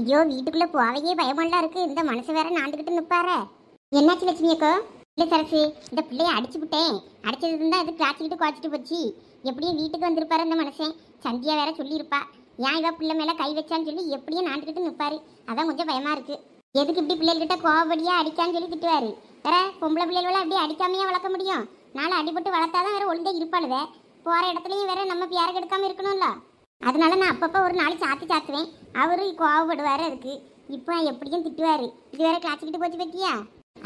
ஐயோ வீட்டுக்குள்ள போவையே பயமெல்லாம் இருக்கு இந்த மனசு வேற நாண்டுகிட்டு நிப்பாரு என்னாச்சு லட்சுமி அக்கோ இல்லை சரசு இந்த பிள்ளைய அடிச்சு விட்டேன் அடிச்சது இருந்தால் அது காய்ச்சிக்கிட்டு குவாச்சிட்டு போச்சு எப்படியும் வீட்டுக்கு வந்திருப்பாரு இந்த மனுஷன் சந்தியா வேற சொல்லியிருப்பா ஏன் இவ பிள்ளை மேலே கை வச்சான்னு சொல்லி எப்படியும் நாண்டுக்கிட்டு நிற்பாரு அதான் கொஞ்சம் பயமாக இருக்குது எதுக்கு இப்படி பிள்ளைகிட்ட கோவப்படியாக அடிக்கான்னு சொல்லி திட்டுவார் வேற பொம்பளை பிள்ளைகளோட அப்படியே அடிக்காமையே வளர்க்க முடியும் நாளை அடிபட்டு வளர்த்தாதான் வேற ஒழுங்காக இருப்பாளுவே போகிற இடத்துலையும் வேற நம்ம பேரை எடுக்காமல் இருக்கணும்ல அதனால நான் அப்பப்போ ஒரு நாள் சாத்தி சாத்துவேன் அவரும் கோவப்படுவாரு இருக்கு இப்போ எப்படியும் திட்டுவார் இது வேற கிளாச்சிக்கிட்டு போச்சு பற்றியா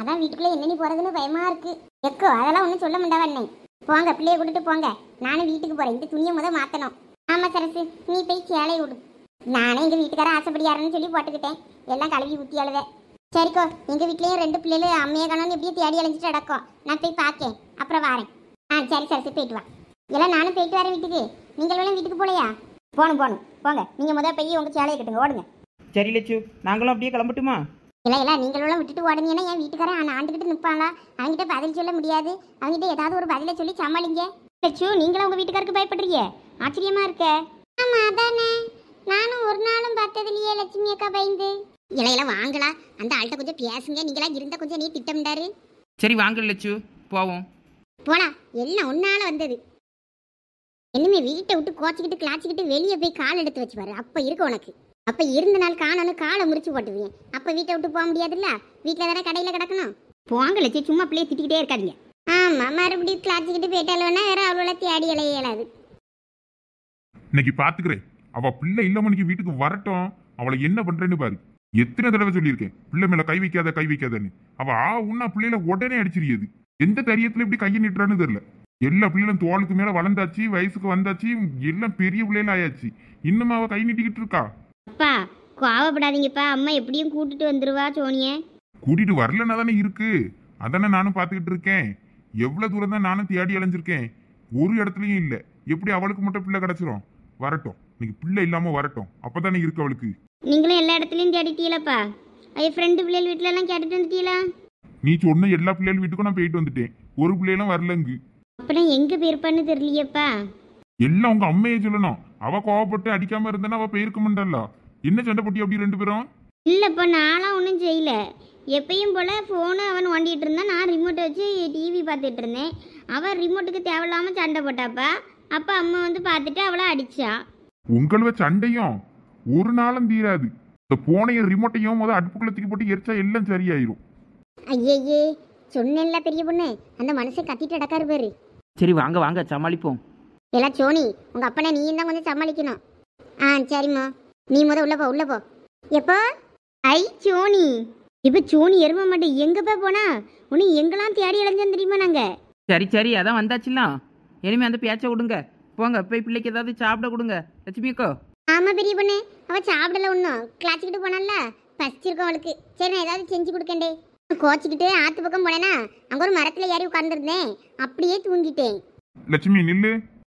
அதான் வீட்டுக்குள்ளே என்னென்னு போகிறதுன்னு பயமாக இருக்குது எக்கோ அதெல்லாம் ஒன்றும் சொல்ல முடியாவா போங்க பிள்ளைய கூட்டிட்டு போங்க நானும் வீட்டுக்கு போகிறேன் இந்த துணியை முதல் மாற்றணும் ஆமாம் சரசு நீ போய் சேலையை விடு நானே எங்கள் வீட்டுக்காரர் ஆசைப்படியாருன்னு சொல்லி போட்டுக்கிட்டேன் எல்லாம் கழுவி ஊற்றி அழுவேன் சரிக்கோ எங்கள் வீட்லேயும் ரெண்டு பிள்ளைகளும் அம்மையை கணவன் எப்படியும் தேடி அழைஞ்சிட்டு நடக்கும் நான் போய் பார்க்கேன் அப்புறம் வரேன் ஆ சரி சரசு போயிட்டு வா எல்லாம் நானும் போயிட்டு வரேன் வீட்டுக்கு நீங்கள் வேணும் வீட்டுக்கு போகலையா போகணும் போகணும் போங்க நீங்கள் முதல் போய் உங்கள் சேலையை கட்டுங்க ஓடுங்க சரி லட்சு நாங்களும் அப்படியே கிளம்பட்டுமா இல்லை இல்லை நீங்களும் விட்டுட்டு ஓடுனீங்கன்னா என் வீட்டுக்காரன் அவன் ஆண்டுகிட்டு நிற்பாங்களா அவங்ககிட்ட பதில் சொல்ல முடியாது அவங்ககிட்ட ஏதாவது ஒரு பதிலை சொல்லி சமாளிங்க லட்சு நீங்களும் உங்கள் வீட்டுக்காருக்கு பயப்படுறீங்க ஆச்சரியமா இருக்க ஆமாம் அதானே நானும் ஒரு நாளும் பார்த்தது இல்லையே லட்சுமி அக்கா பயந்து இலையில வாங்கலாம் அந்த ஆள்கிட்ட கொஞ்சம் பேசுங்க நீங்களாம் இருந்தால் கொஞ்சம் நீ திட்டம்டாரு சரி வாங்க லட்சு போவோம் போனா என்ன உன்னால வந்தது இனிமே வீட்டை விட்டு கோச்சிக்கிட்டு கிளாச்சிக்கிட்டு வெளியே போய் கால் எடுத்து வச்சு பாரு அப்போ இருக்கு உனக்கு அப்போ இருந்த நாள் காணணும் காலை முறிச்சு போட்டுவீங்க அப்போ வீட்டை விட்டு போக முடியாது இல்ல வீட்டில் தானே கடையில் கிடக்கணும் போங்க லட்சி சும்மா பிள்ளைய திட்டிக்கிட்டே இருக்காதீங்க ஆமாம் மறுபடியும் கிளாச்சிக்கிட்டு போயிட்டாலும்னா வேற அவ்வளோ தேடி இலைய இயலாது இன்னைக்கு பார்த்துக்கிறேன் அவள் பிள்ளை இல்லமணிக்கு வீட்டுக்கு வரட்டும் அவளை என்ன பண்ணுறேன்னு பாரு எத்தனை தடவை சொல்லியிருக்கேன் பிள்ளை மேல கை வைக்காத கை வைக்காதன்னு அவ ஆ உன்னா பிள்ளையில உடனே அடிச்சிருக்குது எந்த தரியத்துல இப்படி கையை நிட்டுறான்னு தெரியல எல்லா பிள்ளைகளும் தோளுக்கு மேல வளர்ந்தாச்சு வயசுக்கு வந்தாச்சு எல்லாம் பெரிய பிள்ளைகள் ஆயாச்சு இன்னும் அவ கை நீட்டிக்கிட்டு இருக்கா அப்பா கோவப்படாதீங்கப்பா அம்மா எப்படியும் கூட்டிட்டு வந்துருவா சோனிய கூட்டிட்டு வரலன்னா தானே இருக்கு அதானே நானும் பார்த்துக்கிட்டு இருக்கேன் எவ்வளவு தூரம் தான் நானும் தேடி அலைஞ்சிருக்கேன் ஒரு இடத்துலயும் இல்ல எப்படி அவளுக்கு மட்டும் பிள்ளை கிடைச்சிரும் வரட்டும் நீங்க பிள்ளை இல்லாம வரட்டும் அப்பதானே இருக்கு அவளுக்கு நீங்களும் எல்லா இடத்துலயும் தேடிட்டீங்களப்பா ஐய ஃப்ரெண்டு பிள்ளைகள் வீட்டுல எல்லாம் கேட்டுட்டு வந்துட்டீங்களா நீ சொன்ன எல்லா பிள்ளைகள் வீட்டுக்கும் நான் போயிட்டு வந்துட்டேன் ஒரு பிள்ளைகளும் வரலங்கு அப்பெல்லாம் எங்க போயிருப்பான்னு தெரியலையேப்பா எல்லாம் உங்க அம்மையே சொல்லணும் அவ கோவப்பட்டு அடிக்காம இருந்தா அவ போயிருக்க மாட்டல்ல என்ன சண்டை போட்டி அப்படி ரெண்டு பேரும் இல்லைப்பா நானா ஒன்றும் செய்யல எப்பயும் போல் ஃபோனு அவன் ஒண்டிகிட்டு இருந்தான் நான் ரிமோட் வச்சு டிவி பாத்துட்டு இருந்தேன் அவ ரிமோட்டுக்கு தேவையில்லாமல் சண்டை போட்டாப்பா அப்போ அம்மா வந்து பார்த்துட்டு அவளை அடிச்சா உங்களோட சண்டையும் ஒரு நாளும் தீராது இந்த போனையும் ரிமோட்டையும் முத அடுப்புக்குள்ள தூக்கி போட்டு எரிச்சா எல்லாம் சரியாயிரும் ஐயே சொன்னேன்ல பெரிய பொண்ணு அந்த மனுஷன் கத்திட்டு அடக்காரு பாரு சரி வாங்க வாங்க சமாளிப்போம் எல்லாம் சோனி உங்க அப்பனை நீ தான் வந்து சமாளிக்கணும் ஆ சரிம்மா நீ முத உள்ள போ உள்ள போ எப்போ ஐ சோனி இப்ப சோனி எரும மாட்டேன் போய் போனா உன்னை எங்கெல்லாம் தேடி அலைஞ்சோம் தெரியுமா நாங்க சரி சரி அதான் வந்தாச்சுலாம் இனிமே அந்த பேச்சை கொடுங்க போங்க போய் பிள்ளைக்கு ஏதாவது சாப்பிட கொடுங்க லட்சுமிக்கோ ஆமா பெரிய பொண்ணு அவ சாப்பிடல ஒன்றும் கிளாச்சிக்கிட்டு போனால பசிச்சிருக்கோம் அவளுக்கு சரி நான் ஏதாவது செஞ்சு கொடுக்கண்டே கோச்சிக்கிட்டே ஆத்து பக்கம் போனேனா அங்க ஒரு மரத்துல ஏறி உட்கார்ந்துருந்தேன் அப்படியே தூங்கிட்டேன் லட்சுமி நில்லு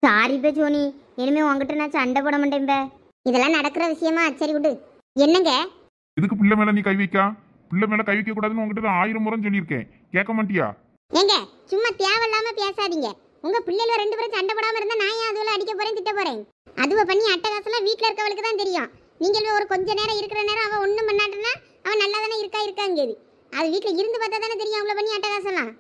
சாரி பே ஜோனி இனிமே உங்ககிட்ட நான் சண்டை போட மாட்டேன் இதெல்லாம் நடக்கிற விஷயமா சரி விடு என்னங்க இதுக்கு பிள்ளை மேல நீ கை வைக்கா பிள்ளை மேல கை வைக்க கூடாதுன்னு உங்ககிட்ட ஆயிரம் முறை சொல்லியிருக்கேன் கேட்க மாட்டியா ஏங்க சும்மா தேவையில்லாம பேசாதீங்க உங்க பிள்ளைல ரெண்டு பேரும் சண்டை போடாம இருந்தா நான் ஏன் அதுல அடிக்க போறேன் திட்ட போறேன் அதுவ பண்ணி அட்டகாசம்லாம் வீட்ல இருக்கவளுக்கு தான் தெரியும் நீங்கள் ஒரு கொஞ்ச நேரம் இருக்கிற நேரம் அவ ஒண்ணும் பண்ணாட்டனா அவன் நல்லா தானே இருக்கா இருக்காங்க அது வீட்டில் இருந்து பார்த்தா தானே தெரியும் அவ்வளோ பண்ணி அட்டகாசம்லாம்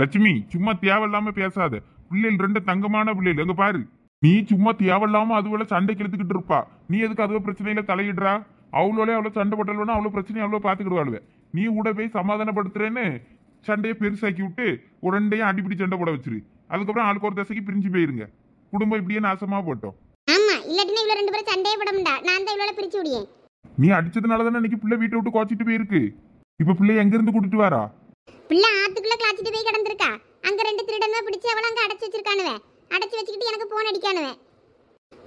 லட்சுமி சும்மா தேவையில்லாம பேசாத பிள்ளைகள் ரெண்டு தங்கமான பிள்ளைகள் எங்க பாரு நீ சும்மா தேவையில்லாம அதுவெல்லாம் சண்டை கெடுத்துக்கிட்டு இருப்பா நீ எதுக்கு அதுவோ பிரச்சனையில தலையிடுறா அவளோலே அவ்வளோ சண்டை போட்டலன்னா அவ்வளோ பிரச்சனையும் அவ்வளோ பார்த்துக்கிடுவாளுவே நீ கூட போய் சமாதானப்படுத்துறேன்னு சண்டையை பெருசாக்கி விட்டு உடனடியே அடிப்பிடி சண்டை போட வச்சிரு அதுக்கப்புறம் ஆளுக்கு ஒரு தசைக்கு பிரிஞ்சு போயிருங்க குடும்பம் இப்படியே நாசமா போட்டோம் ஆமா ரெண்டு பேரும் சண்டையே போட முடியா நான் தான் இவ்வளவு பிரிச்சு விடுவேன் நீ அடிச்சதுனால தானே இன்னைக்கு பிள்ளை வீட்டை விட்டு கோச்சிட்டு போயிருக்கு இப்ப பிள்ளை எங்க இருந்து கூட்டிட்டு வரா பிள்ளை ஆத்துக்குள்ள கிளாச்சிட்டு போய் கிடந்திருக்கா அங்க ரெண்டு திருடங்க பிடிச்சு அவள அங்க அடைச்சு வச்சிருக்கானுவே அடைச்சு வச்சுக்கிட்டு எனக்கு போன் அடிக்கானுவே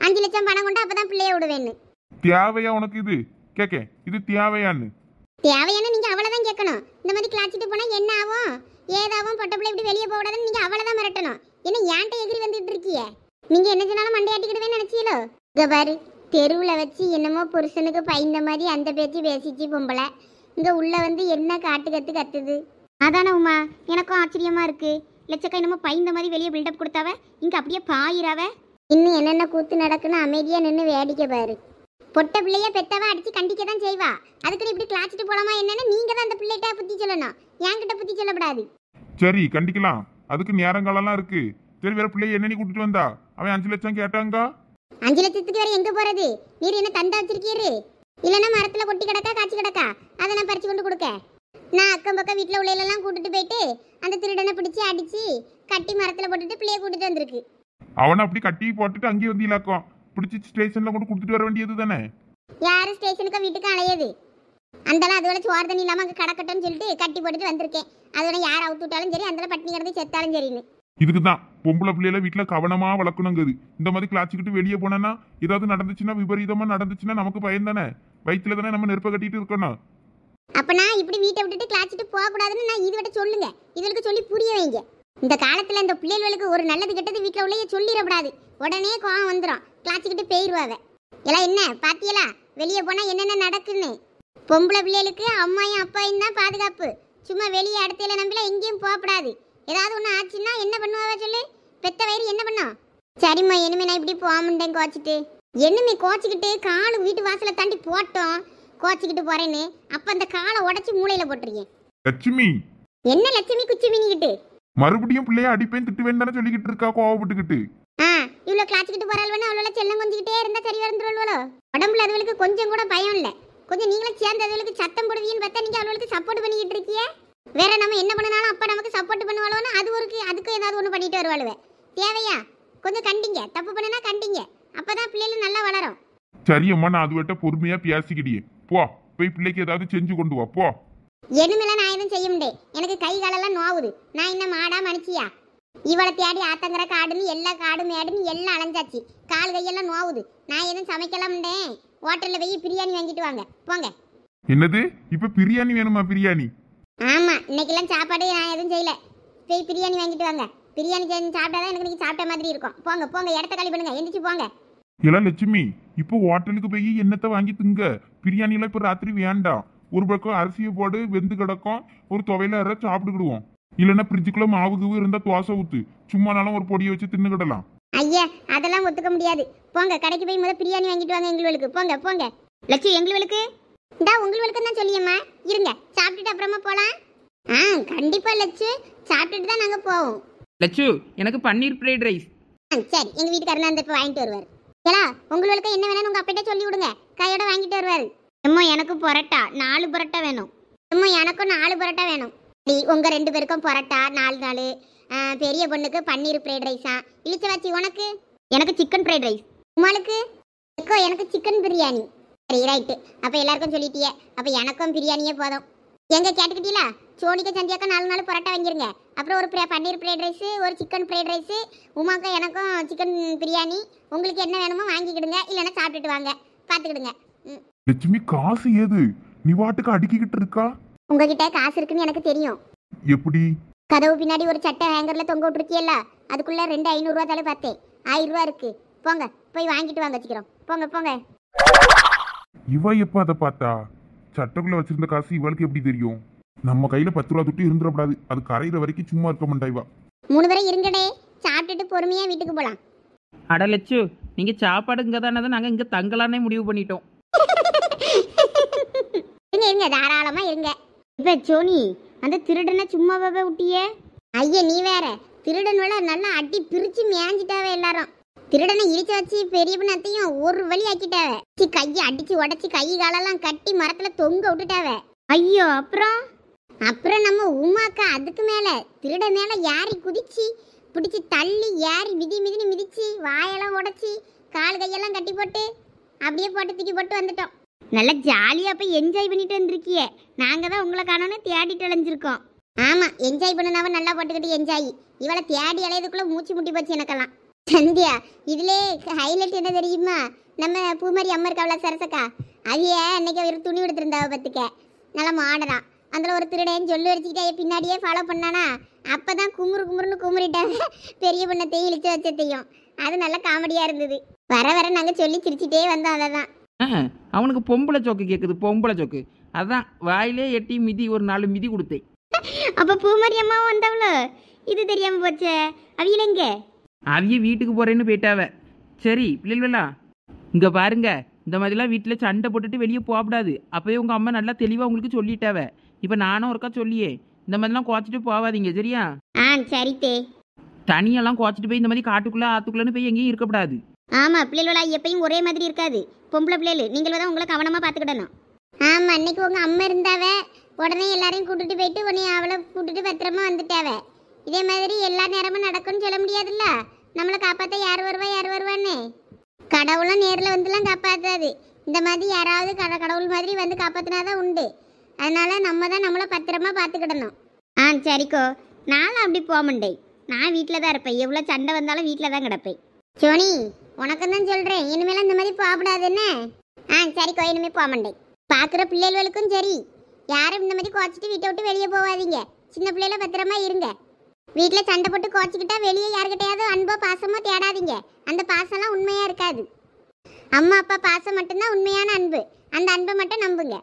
அஞ்சு லட்சம் பணம் கொண்டு அப்பதான் பிள்ளைய விடுவேன்னு தேவையா உனக்கு இது கேக்க இது தேவையான்னு தேவையான நீங்க அவ்வளவுதான் கேட்கணும் இந்த மாதிரி கிளாச்சிட்டு போனா என்ன ஆகும் ஏதாவும் பொட்ட பிள்ளை இப்படி வெளியே போடாதுன்னு நீங்க அவ்வளவுதான் மிரட்டணும் என்ன ஏன்ட்ட எகிரி வந்துட்டு இருக்கிய நீங்க என்ன சொன்னாலும் மண்டையாட்டிக்கிடுவேன்னு நினைச்சீங்களோ இங்க பாரு தெருவுல வச்சு என்னமோ புருஷனுக்கு பயந்த மாதிரி அந்த பேச்சு பேசிச்சு பொம்பளை இங்கே உள்ளே வந்து என்ன காட்டு கற்று கத்துது அதானே உமா எனக்கும் ஆச்சரியமாக இருக்குது லட்சக்கா என்னமோ பயந்த மாதிரி வெளியே பில்டப் கொடுத்தாவ இங்கே அப்படியே பாயிராவ இன்னும் என்னென்ன கூத்து நடக்குன்னு அமைதியாக நின்று வேடிக்கை பாரு பொட்ட பிள்ளைய பெத்தவா அடித்து கண்டிக்க தான் செய்வா அதுக்கு இப்படி கிளாச்சிட்டு போலாமா என்னன்னு நீங்க தான் அந்த பிள்ளைகிட்ட புத்தி சொல்லணும் என்கிட்ட புத்தி சொல்லப்படாது சரி கண்டிக்கலாம் அதுக்கு நேரங்காலம்லாம் இருக்கு சரி வேற பிள்ளைய என்ன கூட்டிட்டு வந்தா அவன் அஞ்சு லட்சம் கேட்டாங்க அஞ்சு லட்சத்துக்கு வேற எங்க போறது நீர் என்ன தந்தா வச்சிருக்கீரு இல்லைன்னா மரத்தில் கொட்டி கிடக்கா காய்ச்சி கிடக்கா அதை நான் பறிச்சு கொண்டு கொடுக்க நான் அக்கம் பக்கம் வீட்டில் உள்ளையிலலாம் கூட்டிட்டு போயிட்டு அந்த திருடனை பிடிச்சி அடிச்சு கட்டி மரத்தில் போட்டுட்டு பிள்ளைய கூட்டிட்டு வந்திருக்கு அவனை அப்படி கட்டி போட்டுட்டு அங்கேயே வந்து இலாக்கம் பிடிச்சி ஸ்டேஷன்ல கொண்டு கொடுத்துட்டு வர வேண்டியது தானே யாரும் ஸ்டேஷனுக்கு வீட்டுக்கு அலையது அந்தளவு அதோட சோறு தண்ணி இல்லாம அங்கே கிடக்கட்டும்னு சொல்லிட்டு கட்டி போட்டுட்டு வந்திருக்கேன் அதோட யார் அவுத்து விட்டாலும் சரி அந்தளவு பட்டினி கிடந்து செத்தாலும் சரின்னு இதுக்குதான் பொம்பளை பிள்ளைகளை வீட்டில் கவனமாக வளர்க்கணுங்கிறது இந்த மாதிரி கிளாச்சிக்கிட்டு வெளியே போனோன்னா ஏதாவது நடந்துச்சுன்னா விபரீதமாக நடந்துச்சுன்னா நமக்கு பயம் தானே வயிற்றுல தானே நம்ம நெருப்பை கட்டிட்டு இருக்கணும் நான் இப்படி வீட்டை விட்டுட்டு கிளாச்சிட்டு போகக்கூடாதுன்னு நான் இதுவரை சொல்லுங்க இவளுக்கு சொல்லி புரிய வைங்க இந்த காலத்தில் இந்த பிள்ளைகளுக்கு ஒரு நல்லது கெட்டது வீட்டில் உள்ளே சொல்லிடக்கூடாது உடனே கோவம் வந்துடும் கிளாச்சிக்கிட்டு போயிடுவாங்க எல்லாம் என்ன பாத்தியலா வெளியே போனால் என்னென்ன நடக்குன்னு பொம்பளை பிள்ளைகளுக்கு அம்மாயும் அப்பாயும் தான் பாதுகாப்பு சும்மா வெளியே இடத்துல நம்பலாம் எங்கேயும் போகக்கூடாது ஏதாவது ஒன்று ஆச்சுன்னா என்ன பண்ணுவாவ சொல்லு பெத்த வயிறு என்ன பண்ணா சரிம்மா இனிமே நான் இப்படி போகமுட்டேன் கோச்சிட்டு என்னமே கோச்சிக்கிட்டு காலு வீட்டு வாசலை தாண்டி போட்டோம் கோச்சிக்கிட்டு போறேன்னு அப்ப அந்த காலை உடைச்சி மூளையில போட்டிருக்கேன் லட்சுமி என்ன லட்சுமி குச்சுமினிக்கிட்டு மறுபடியும் பிள்ளைய அடிப்பேன் திட்டுவேன் தானே சொல்லிக்கிட்டு இருக்கா கோவப்பட்டுக்கிட்டு ஆ இவ்வளோ கிளாச்சிக்கிட்டு போறாள்வனா அவ்வளோ செல்லம் கொஞ்சிக்கிட்டே இருந்தா சரி வந்துருவாளோ உடம்புல அதுகளுக்கு கொஞ்சம் கூட பயம் இல்ல கொஞ்சம் நீங்களும் சேர்ந்து அதுகளுக்கு சத்தம் போடுவீங்கன்னு பார்த்தா நீங்க அவளுக்கு சப்போர்ட் பண்ணிக்கிட்டு இருக்கியே வேற நம்ம என்ன பண்ணனாலும் அப்பா நமக்கு சப்போர்ட் அது ஒருக்கு அதுக்கு ஏதாவது ஒன்று பண்ணிட்டு வருவாளுவேன் தேவையா கொஞ்சம் கண்டிங்க தப்பு பண்ணினா கண்டிங்க அப்பதான் பிள்ளைகள் நல்லா வளரும் சரியம்மா நான் அதுவட்ட பொறுமையா பியாசிக்கிடியே போ போய் பிள்ளைக்கு ஏதாவது செஞ்சு கொண்டு வா போ எனுமில நான் எதுவும் செய்ய முடியே எனக்கு கை காலெல்லாம் நோவுது நான் என்ன மாடா மனுச்சியா இவளை தேடி ஆத்தங்கிற காடுன்னு எல்லா காடு மேடுன்னு எல்லாம் அலைஞ்சாச்சு கால் கையெல்லாம் நோவுது நான் எதுவும் சமைக்கலாம்டே ஹோட்டலில் போய் பிரியாணி வாங்கிட்டு வாங்க போங்க என்னது இப்போ பிரியாணி வேணுமா பிரியாணி ஆமாம் இன்னைக்கெல்லாம் சாப்பாடு நான் எதுவும் செய்யல போய் பிரியாணி வாங்கிட்டு வாங்க பிரியாணி செஞ்சு சாப்பிட்டா தான் எனக்கு சாப்பிட்ட மாதிரி இருக்கும் போங்க போங்க இடத்த காலி பண்ணுங்க எந்திரிச்சு போங்க இல்லை லட்சுமி இப்போ ஹோட்டலுக்கு போய் என்னத்தை வாங்கி திங்க பிரியாணிலாம் இப்போ ராத்திரி வேண்டாம் ஒரு பக்கம் அரிசியை போடு வெந்து கிடக்கும் ஒரு துவையில அற சாப்பிட்டுக்கிடுவோம் இல்லைன்னா பிரிட்ஜுக்குள்ள மாவு கீவு இருந்தா தோசை ஊத்து சும்மானாலும் ஒரு பொடியை வச்சு தின்னுக்கிடலாம் ஐயா அதெல்லாம் ஒத்துக்க முடியாது போங்க கடைக்கு போய் முதல்ல பிரியாணி வாங்கிட்டு வாங்க எங்களுக்கு போங்க போங்க லட்சு எங்களுக்கு இந்தா உங்களுக்கு தான் சொல்லியம்மா இருங்க சாப்பிட்டுட்டு அப்புறமா போலாம் ஆ கண்டிப்பா லட்சு சாப்பிட்டுட்டு தான் நாங்க போவோம் லட்சு எனக்கு பன்னீர் ஃப்ரைட் ரைஸ் ஆ சரி எங்க வீட்டுக்காரர் அந்த இப்போ வாங்கிட்டு வருவார் ஏலா உங்களுக்கு என்ன வேணும்னு உங்க அப்பிட்ட சொல்லி விடுங்க கையோட வாங்கிட்டு வருவார் எம்மோ எனக்கு பரோட்டா நாலு பரோட்டா வேணும் எம்மோ எனக்கும் நாலு பரோட்டா வேணும் உங்க ரெண்டு பேருக்கும் பரோட்டா நாலு நாலு பெரிய பொண்ணுக்கு பன்னீர் ஃப்ரைட் ரைஸா இழிச்சவாச்சி உனக்கு எனக்கு சிக்கன் ஃப்ரைட் ரைஸ் உங்களுக்கு எனக்கு சிக்கன் பிரியாணி சரி ரைட்டு அப்போ எல்லாருக்கும் சொல்லிட்டியே அப்போ எனக்கும் பிரியாணியே போதும் எங்க கேட்டுக்கிட்டீங்களா சோனிக்கு சந்தியாக்கா நாலு நாள் பரோட்டா வாங்கிருங்க அப்புறம் ஒரு பன்னீர் ஃப்ரைட் ரைஸ் ஒரு சிக்கன் ஃப்ரைட் ரைஸ் உமாக்கா எனக்கும் சிக்கன் பிரியாணி உங்களுக்கு என்ன வேணுமோ வாங்கிக்கிடுங்க இல்லைன்னா சாப்பிட்டுட்டு வாங்க பார்த்துக்கிடுங்க லட்சுமி காசு ஏது நீ வாட்டுக்கு அடுக்கிக்கிட்டு இருக்கா உங்ககிட்ட காசு இருக்குன்னு எனக்கு தெரியும் எப்படி கதவு பின்னாடி ஒரு சட்டை ஹேங்கர்ல தொங்க விட்டுருக்கியல்ல அதுக்குள்ள ரெண்டு ஐநூறுரூவா தலை பார்த்தேன் ஆயிரம் ரூபா இருக்கு போங்க போய் வாங்கிட்டு வாங்க வச்சுக்கிறோம் போங்க போங்க இவ எப்போ அதை பார்த்தா சட்டக்குள்ள வச்சிருந்த காசு இவளுக்கு எப்படி தெரியும் நம்ம கையில பத்து ரூபா துட்டு இருந்துடக்கூடாது அது கரையிற வரைக்கும் சும்மா இருக்க மாட்டாய்வா மூணு வரை இருங்கடே சாப்பிட்டுட்டு பொறுமையா வீட்டுக்கு போலாம் அட லட்சு நீங்க சாப்பாடு இங்க தானே தான் நாங்க இங்க தங்கலானே முடிவு பண்ணிட்டோம் இருங்க இருங்க தாராளமா இருங்க இப்ப சோனி அந்த திருடனை சும்மா விட்டியே ஐயா நீ வேற திருடன் வேலை நல்லா அட்டி பிரிச்சு மேஞ்சிட்டாவே எல்லாரும் திருடனை இடிச்சு வச்சு பெரிய பண்ணத்தையும் ஒரு வழி ஆக்கிட்டாவே கையை அடிச்சு உடச்சி கை காலெல்லாம் கட்டி மரத்துல தொங்க விட்டுட்டாவே ஐயோ அப்புறம் அப்புறம் நம்ம உமாக்கா அதுக்கு மேல திருட மேல யாரி குதிச்சு பிடிச்சி தள்ளி ஏறி மிதி மிதினு மிதிச்சு வாயெல்லாம் உடச்சி கால் கையெல்லாம் கட்டி போட்டு அப்படியே போட்டு தூக்கி போட்டு வந்துட்டோம் நல்லா ஜாலியாக போய் என்ஜாய் பண்ணிட்டு வந்திருக்கியே நாங்கள் தான் உங்களை காணோன்னு தேடிட்டு அலைஞ்சிருக்கோம் ஆமாம் என்ஜாய் பண்ணினவன் நல்லா போட்டுக்கிட்டு என்ஜாய் இவளை தேடி அலையதுக்குள்ளே மூச்சு முட்டி போச்சு எனக்கெல்லாம் சந்தியா இதுலே ஹைலைட் என்ன தெரியுமா நம்ம பூமாரி அம்மா இருக்காவில சரசக்கா அதைய அன்னைக்கு ஒரு துணி எடுத்திருந்தாவ பார்த்துக்க நல்லா மாடலாம் அதில் ஒரு திருடேன்னு சொல்லி வச்சுக்கிட்டே பின்னாடியே ஃபாலோ பண்ணானா அப்போ தான் குமுறு குமுறுன்னு குமுறிட்டாங்க பெரிய பொண்ணத்தையும் வச்ச வச்சத்தையும் அது நல்ல காமெடியாக இருந்தது வர வர நாங்கள் சொல்லி சிரிச்சிட்டே வந்தோம் அதை தான் அவனுக்கு பொம்பளை சோக்கு கேட்குது பொம்பளை சோக்கு அதான் வாயிலே எட்டி மிதி ஒரு நாலு மிதி கொடுத்தேன் அப்போ பூமரி அம்மாவும் வந்தவளோ இது தெரியாமல் போச்சே அவங்க அவிய வீட்டுக்கு போறேன்னு போயிட்டாவ சரி பிள்ளைகளா இங்க பாருங்க இந்த மாதிரிலாம் வீட்டில் சண்டை போட்டுட்டு வெளியே போகக்கூடாது அப்போயே உங்க அம்மா நல்லா தெளிவா உங்களுக்கு சொல்லிட்டாவ இப்போ நானும் ஒருக்கா சொல்லியே இந்த மாதிரிலாம் குவாச்சிட்டு போகாதீங்க சரியா ஆ சரி தே தனியெல்லாம் குவாச்சிட்டு போய் இந்த மாதிரி காட்டுக்குள்ள ஆத்துக்குள்ளன்னு போய் எங்கேயும் இருக்கக்கூடாது ஆமா பிள்ளைகளா எப்பயும் ஒரே மாதிரி இருக்காது பொம்பளை பிள்ளைகள் நீங்கள் தான் உங்களை கவனமா பாத்துக்கிடணும் ஆமா அன்னைக்கு உங்க அம்மா இருந்தாவ உடனே எல்லாரையும் கூட்டிட்டு போயிட்டு உன்னை அவளை கூட்டிட்டு பத்திரமா வந்துட்டாவே இதே மாதிரி எல்லா நேரமும் நடக்கும்னு சொல்ல முடியாதுல்ல நம்மளை காப்பாற்ற யார் வருவா யார் வருவானே கடவுளும் நேரில் வந்துலாம் காப்பாற்றாது இந்த மாதிரி யாராவது கட கடவுள் மாதிரி வந்து தான் உண்டு அதனால் நம்ம தான் நம்மளை பத்திரமா பார்த்துக்கிடணும் ஆ சரிக்கோ நானும் அப்படி போக மாட்டேன் நான் வீட்டில் தான் இருப்பேன் எவ்வளோ சண்டை வந்தாலும் வீட்டில் தான் கிடப்பேன் சோனி உனக்கு தான் சொல்கிறேன் இனிமேல் இந்த மாதிரி போகக்கூடாது என்ன ஆ சரிக்கோ இனிமேல் போக மாட்டேன் பார்க்குற பிள்ளைகளுக்கும் சரி யாரும் இந்த மாதிரி குறைச்சிட்டு வீட்டை விட்டு வெளியே போகாதீங்க சின்ன பிள்ளைகள பத்திரமா இருங்க வீட்டில் சண்டை போட்டு குறைச்சிக்கிட்டா வெளியே யாருக்கிட்டையாவது அன்போ பாசமோ தேடாதீங்க அந்த பாசம்லாம் உண்மையாக இருக்காது அம்மா அப்பா பாசம் மட்டும்தான் உண்மையான அன்பு அந்த அன்பை மட்டும் நம்புங்க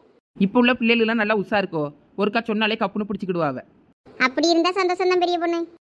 இப்போ உள்ள பிள்ளைகள்லாம் நல்லா உஷா இருக்கோ ஒருக்கா சொன்னாலே கப்புன்னு பிடிச்சிக்கிடுவாங்க அப்படி இருந்தால் சந்தோஷம் தான் பெரிய பொண்ணு